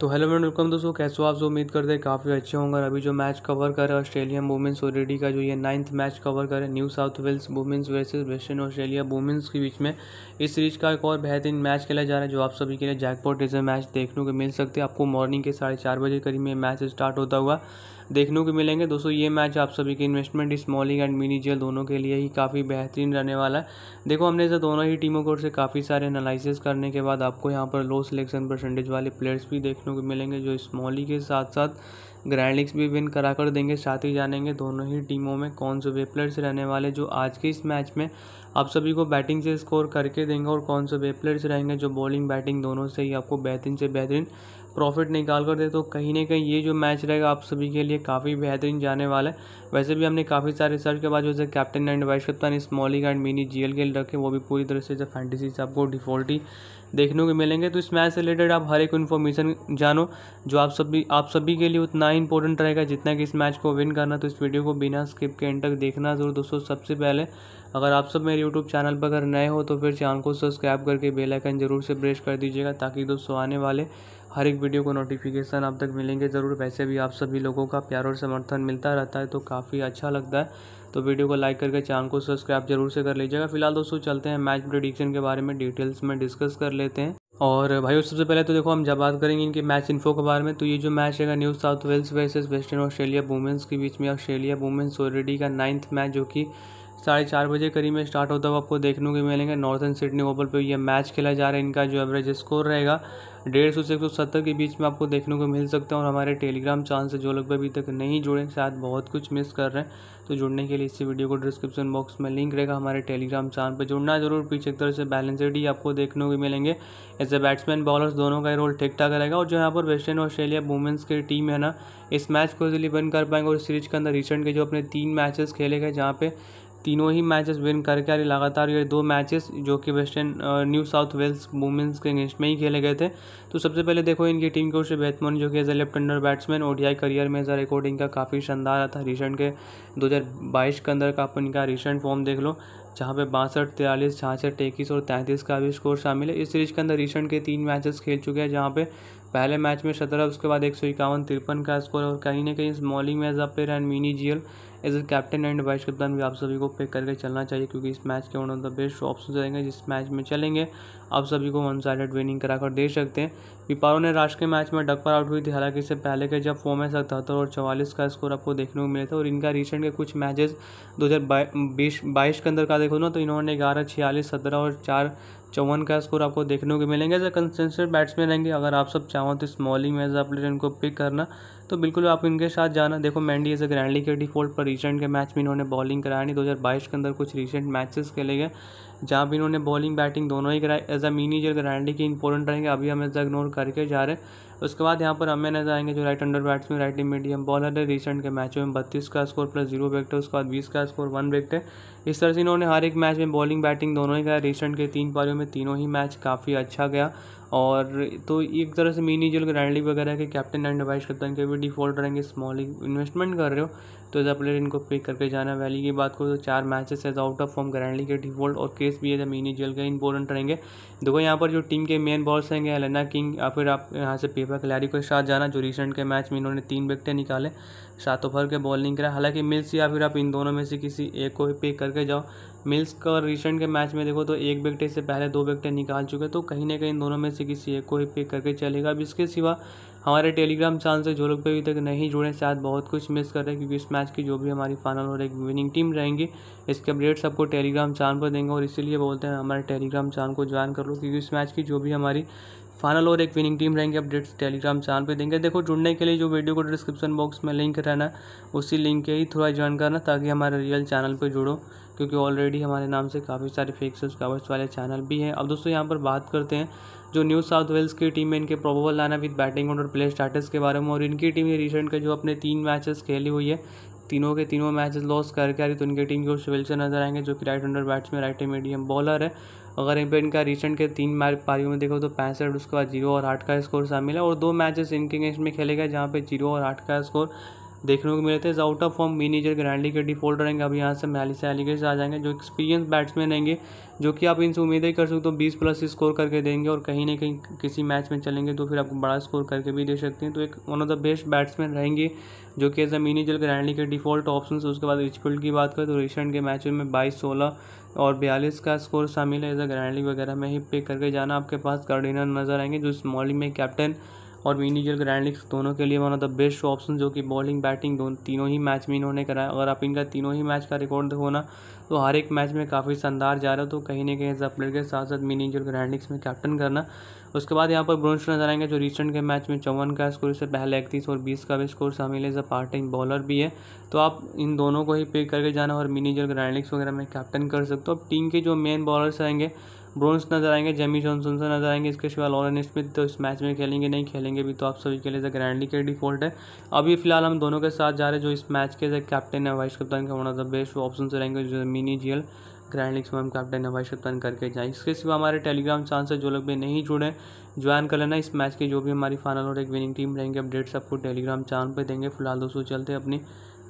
तो hello and welcome दोस्तों कैसे हो आप जो उम्मीद करते हैं काफ़ी अच्छे होंगे अभी जो मैच कवर कर रहे ऑस्ट्रेलियन वुमेंस और रेडी का जो ये नाइन्थ मैच कवर कर रहे New South Wales women's versus Western Australia women's के बीच में इस सीरीज का एक और बेहतरीन मैच खेला जा रहा है जो आप सभी के लिए जैकपॉट जैसे मैच देखने को मिल सकते हैं आपको मॉर्निंग के साढ़े चार बजे करीब में मैच स्टार्ट होता हुआ देखने को मिलेंगे दोस्तों ये मैच आप सभी के investment small league and mini GL दोनों के लिए ही काफ़ी बेहतरीन रहने वाला है देखो हमने इसे दोनों ही टीमों को ओर से काफ़ी सारे एनालिसिस करने के बाद आपको यहाँ पर लो सिलेक्शन परसेंटेज वाले प्लेयर्स भी देखने को मिलेंगे जो स्मॉली के साथ साथ ग्रैंड लिग्स भी विन करा कर देंगे साथ ही जानेंगे दोनों ही टीमों में कौन से वे प्लेयर्स रहने वाले जो आज के इस मैच में आप सभी को बैटिंग से स्कोर करके देंगे और कौन से वे प्लेयर्स रहेंगे जो बॉलिंग बैटिंग दोनों से ही आपको बेहतरीन से बेहतरीन प्रॉफिट निकाल कर दे तो कहीं ना कहीं ये जो मैच रहेगा आप सभी के लिए काफ़ी बेहतरीन जाने वाला है वैसे भी हमने काफ़ी सारे रिसर्च के बाद जैसे कैप्टन एंड वाइस कप्तान स्मॉलिंग एंड मिनी जीएल के लिए रखे वो भी पूरी तरह से जो फैंटेसी से आपको डिफॉल्टी देखने को मिलेंगे तो इस मैच से रिलेटेड आप हर एक इन्फॉर्मेशन जानो जो आप सभी आप सभी के लिए उतना ही इंपॉर्टेंट रहेगा जितना कि इस मैच को विन करना तो इस वीडियो को बिना स्किप के एंड तक देखना जरूर दोस्तों सबसे पहले अगर आप सब मेरे यूट्यूब चैनल पर अगर नए हो तो फिर चैनल को सब्सक्राइब करके बेलाइकन जरूर से प्रेस कर दीजिएगा ताकि दोस्तों आने वाले हर एक वीडियो को नोटिफिकेशन आप तक मिलेंगे ज़रूर वैसे भी आप सभी लोगों का प्यार और समर्थन मिलता रहता है तो काफ़ी अच्छा लगता है तो वीडियो को लाइक करके चैनल को सब्सक्राइब जरूर से कर लीजिएगा फिलहाल दोस्तों चलते हैं मैच प्रोडिक्शन के बारे में डिटेल्स में डिस्कस कर लेते हैं और भाई सबसे पहले तो देखो हम जब बात करेंगे इनके मैच इन्फो के बारे में तो ये जो मैच है New South Wales versus Western Australia women's के बीच में ऑस्ट्रेलिया वुमेंस ऑलरेडी का नाइन्थ मैच जो कि साढ़े चार बजे करीब में स्टार्ट होता हुआ आपको देखने को मिलेंगे नॉर्थन सिडनी ओवल पर यह मैच खेला जा रहा है इनका जो एवरेज स्कोर रहेगा डेढ़ सौ से एक सौ सत्तर के बीच में आपको देखने को मिल सकता है और हमारे टेलीग्राम चैनल से जो लोग अभी तक नहीं जुड़े शायद बहुत कुछ मिस कर रहे हैं तो जुड़ने के लिए इसी वीडियो को डिस्क्रिप्शन बॉक्स में लिंक रहेगा हमारे टेलीग्राम चैनल पर जुड़ना जरूर पीछे एक तरह से बैलेंसेड ही आपको देखने को मिलेंगे ऐसे बैट्समैन बॉलर्स दोनों का रोल ठीक ठाक रहेगा और जो यहाँ पर वेस्टर्न ऑस्ट्रेलिया वुमेंस की टीम है ना इस मैच को जल्दी बन कर पाएंगे और सीरीज के अंदर रिसेंट के जो अपने तीन मैचेस खेले गए जहाँ पे तीनों ही मैचेस विन करके आ रही लगातार ये दो मैचेस जो कि Western New South Wales women's के अगेंस्ट में ही खेले गए थे तो सबसे पहले देखो इनकी टीम के उसे बेथमोन जो कि as a left hander batsman ODI career में एज रिकॉर्ड इनका काफ़ी शानदार था रिसेंट के दो के अंदर का अपन इनका रिसेंट फॉर्म देख लो जहाँ पे बासठ तिरालीस छियासठ इक्कीस और तैंतीस का भी स्कोर शामिल है इस सीरीज के अंदर रिसेंट के तीन मैचेस खेल चुके हैं जहाँ पे पहले मैच में सत्रह उसके बाद एक सौ इक्यावन तिरपन का स्कोर और कहीं ना कहीं स्मॉलिंग एज आप player and mini GL as a captain and vice कप्तान भी आप सभी को पिक करके चलना चाहिए क्योंकि इस मैच के one of the best option रहेंगे जिस मैच में चलेंगे आप सभी को वन साइड विनिंग कराकर दे सकते हैं पिपारो ने राष्ट्र के मैच में डक आउट हुई थी हालांकि इससे पहले के जब फॉर्म है सतहत्तर और चवालीस का स्कोर आपको देखने को मिले थे और इनका रिसेंट के कुछ मैचेस दो हज़ार बाईस के अंदर का देखो ना तो इन्होंने ग्यारह छियालीस सत्रह और चार चौवन का स्कोर आपको देखने को मिलेंगे एज अ कंसेंसर बैट्समैन रहेंगे अगर आप सब चाहो तो स्मॉलिंग में एज अ प्लेयर इनको पिक करना तो बिल्कुल आप इनके साथ जाना देखो मैंडी एज अ ग्रैंडली के डिफॉल्ट पर रिसेंट के मैच में इन्होंने बॉलिंग कराया नहीं दो के अंदर कुछ रिसेंट मैचेस खेले गए जहाँ भी इन्होंने बॉलिंग बैटिंग दोनों ही कराई एज अ मीनी ग्रैंड ग्रैंडली के इंपॉर्टेंट रहेंगे अभी हम एज इग्नोर करके जा रहे हैं उसके बाद यहाँ पर हमें नजर आएंगे जो right hander batsman right medium bowler है रिसेंट के मैचों में बत्तीस का स्कोर प्लस जीरो विकेट है उसके बाद बीस का स्कोर वन विकेट है इस तरह से इन्होंने हर एक मैच में बॉलिंग बैटिंग दोनों ही किया रिसेंट के तीन पारियों में तीनों ही मैच काफ़ी अच्छा गया और तो एक तरह से मिनी जो लोग रैंडली वगैरह के कैप्टन एंड वाइस कप्तान के भी डिफॉल्ट रहेंगे स्मॉल इन्वेस्टमेंट कर रहे हो तो एज अ प्लेयर इनको पिक करके जाना वैली की बात करो तो चार matches as out of form grand league के डिफॉल्ट और केस भी एज अ मिनी जेल के इंपॉर्टेंट रहेंगे देखो यहाँ पर जो टीम के मेन बॉल्स रहेंगे एलेना किंग या फिर आप यहाँ से पेपर खिलाड़ी के साथ जाना जो रिसेंट के मैच में इन्होंने तीन विकटें निकाले सात ओवर के बॉलिंग करा हालांकि मिल्स या फिर आप इन दोनों में से किसी एक को ही पिक करके जाओ मिल्स का रिसेंट के मैच में देखो तो एक विकेट से पहले दो विकेटें निकाल चुके तो कहीं ना कहीं दोनों में से किसी एक को ही पिक करके चलेगा अब इसके सिवा हमारे टेलीग्राम चैनल से जो लोग भी अभी तक नहीं जुड़े शायद बहुत कुछ मिस कर रहे हैं क्योंकि इस मैच की जो भी हमारी फाइनल और एक विनिंग टीम रहेंगी इसके अपडेट्स आपको टेलीग्राम चैनल पर देंगे और इसीलिए बोलते हैं हमारे टेलीग्राम चैनल को ज्वाइन कर लो क्योंकि इस मैच की जो भी हमारी फाइनल और एक विनिंग टीम रहेंगे अपडेट्स टेलीग्राम चैनल पे देंगे देखो जुड़ने के लिए जो वीडियो को डिस्क्रिप्शन बॉक्स में लिंक रहना उसी लिंक के ही थोड़ा ज्वाइन करना ताकि हमारे रियल चैनल पर जुड़ो क्योंकि ऑलरेडी हमारे नाम से काफ़ी सारे फेक सब्सक्राइबर्स वाले चैनल भी हैं अब दोस्तों यहाँ पर बात करते हैं जो न्यू साउथ वेल्स की टीम है इनके प्रोबोबल लाना विद बैटिंग और प्ले स्टार्टस के बारे में और इनकी टीम ने रिसेंट का जो अपने तीन मैचेस खेली हुई है तीनों के तीनों मैचेस लॉस करके आ रही तो इनकी टीम के उस वेल्स नजर आएंगे जो कि right hander batsman right medium bowler है अगर इन पर इनका रिसेंट के तीन मैच पारियों में देखो तो पैंसठ उसके बाद जीरो और आठ का स्कोर शामिल है और दो मैचेस इनके अगेंस्ट में खेले गए जहाँ पर जीरो और आठ का स्कोर देखने को मिले थे as out of form mini GL grand league के डिफॉल्ट रहेंगे अब यहाँ से मैली से एलिगेज आ जाएंगे जो एक्सपीरियंस बैट्समैन रहेंगे जो कि आप इनसे उम्मीद ही कर सकते हो बीस प्लस स्कोर करके देंगे और कहीं ना कहीं किसी मैच में चलेंगे तो फिर आपको बड़ा स्कोर करके भी दे सकते हैं तो एक one of the best batsman रहेंगे जो कि एज अ मीनीजर ग्रैंडली के डिफॉल्ट ऑप्शन उसके बाद रिचफील्ड की बात करें तो रिसेंट के मैच में बाईस सोलह और बयालीस का स्कोर शामिल है एज अ ग्रैंडली वगैरह में ही पे करके जाना आपके पास गार्डिनर नजर आएंगे जो इस मॉलिंग में कैप्टन और मीनीजल ग्रैंडिक्स दोनों के लिए one of the best option जो कि बॉलिंग बैटिंग दोनों तीनों ही मैच में इन्होंने कराया अगर आप इनका तीनों ही मैच का रिकॉर्ड देखो ना तो हर एक मैच में काफ़ी शानदार जा रहा है तो कहीं ना कहीं एज प्लेयर के साथ साथ मीनीजल ग्रैंडिक्स में कैप्टन करना उसके बाद यहाँ पर ब्रोन्स नजर आएंगे जो रिसेंट के मैच में चौवन का स्कोर से पहले इकतीस और बीस का भी स्कोर शामिल है as a part time bowler भी है तो आप इन दोनों को ही पिक करके जाना और मिनीजर ग्रैंडलिक्स वगैरह में कैप्टन कर सकते हो अब टीम के जो मेन बॉलर्स आएंगे ब्रोन्स नजर आएंगे जेमी जॉनसन से नजर आएंगे इसके सिवा लॉरेन स्मिथ तो इस मैच में खेलेंगे नहीं खेलेंगे भी तो आप सभी के लिए ग्रैंडली के डिफॉल्ट है अभी फिलहाल हम दोनों के साथ जा रहे जो इस मैच के कैप्टन है वाइस कप्तान का होना द बेस्ट ऑप्शन से रहेंगे जो मिनी जी ग्रैंड लीग में हम कैप्टन वाइस कप्तान करके जाएँ इसके सिवा हमारे टेलीग्राम चैनल से जो लोग भी नहीं जुड़े ज्वाइन कर लेना इस मैच की जो भी हमारी फाइनल और एक विनिंग टीम रहेंगे अपडेट्स आपको टेलीग्राम चैनल पर देंगे फिलहाल दोस्तों चलते अपनी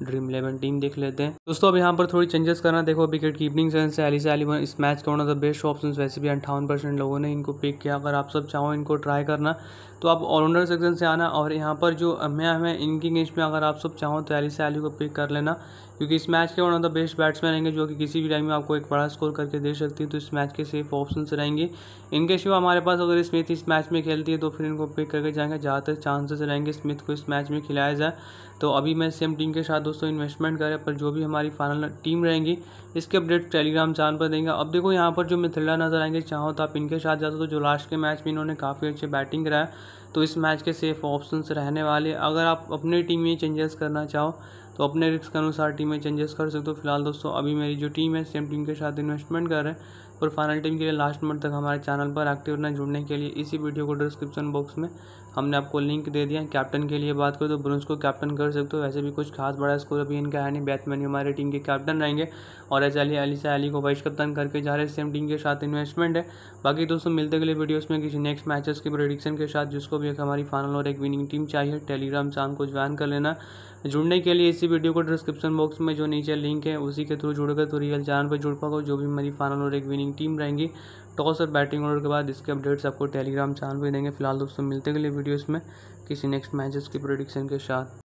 ड्रीम इलेवन टीम देख लेते हैं दोस्तों अब यहाँ पर थोड़ी चेंजेस करना देखो विकेट कीपिंग से अली से इस मैच का होना द बेस्ट ऑप्शन वैसे भी अंठावन परसेंट लोगों ने इनको पिक किया अगर आप सब चाहो इनको ट्राई करना तो आप ऑलराउंडर सेक्शन से आना और यहाँ पर जो अम्या है इनकी गेंज में अगर आप सब चाहो तो अली से को पिक कर लेना क्योंकि इस मैच के one of the best batsman रहेंगे जो कि किसी भी टाइम में आपको एक बड़ा स्कोर करके दे सकती है तो इस मैच के सेफ ऑप्शन रहेंगे इनके सिवा हमारे पास अगर स्मिथ इस मैच में खेलती है तो फिर इनको पिक करके जाएंगे ज़्यादातर चांसेस रहेंगे स्मिथ को इस मैच में खिलाया जाए तो अभी मैं सेम टीम के साथ दोस्तों इन्वेस्टमेंट करें पर जो भी हमारी फाइनल टीम रहेंगी इसके अपडेट टेलीग्राम चैनल पर देंगे अब देखो यहाँ पर जो मिथिला नजर आएंगे चाहो तो आप इनके साथ जाते हो तो जो लास्ट के मैच में इन्होंने काफ़ी अच्छे बैटिंग कराया तो इस मैच के सेफ ऑप्शन रहने वाले अगर आप अपनी टीम में चेंजेस करना चाहो तो अपने रिस्क के अनुसार टीम में चेंजेस कर सकते हो फिलहाल दोस्तों अभी मेरी जो टीम है सेम टीम के साथ इन्वेस्टमेंट कर रहे हैं और फाइनल टीम के लिए लास्ट मंथ तक हमारे चैनल पर एक्टिव रहना जुड़ने के लिए इसी वीडियो को डिस्क्रिप्शन बॉक्स में हमने आपको लिंक दे दिया कैप्टन के लिए बात करें तो ब्रुंस को कैप्टन कर सकते हो वैसे भी कुछ खास बड़ा स्कोर अभी इनका है नहीं बैटमैन हमारे टीम के कैप्टन रहेंगे और एच अली अली से अली को वाइस कप्तान करके जा रहे सेम टीम के साथ इन्वेस्टमेंट है बाकी दोस्तों मिलते अगले वीडियोज में किसी नेक्स्ट मैचेस के प्रोडिक्शन के साथ जिसको भी एक हमारी फाइनल और एक विनिंग टीम चाहिए टेलीग्राम शाम को ज्वाइन कर लेना जुड़ने के लिए इसी वीडियो को डिस्क्रिप्शन बॉक्स में जो नीचे लिंक है उसी के थ्रू जुड़कर तो रियल चैनल पर जुड़ पाओ जो भी मेरी फाइनल और एक विनिंग टीम रहेंगी टॉस और बैटिंग ऑर्डर के बाद इसके अपडेट्स आपको टेलीग्राम चैनल पर देंगे फिलहाल दोस्तों मिलते गए वीडियोज़ में किसी नेक्स्ट मैचेस की प्रोडिक्शन के साथ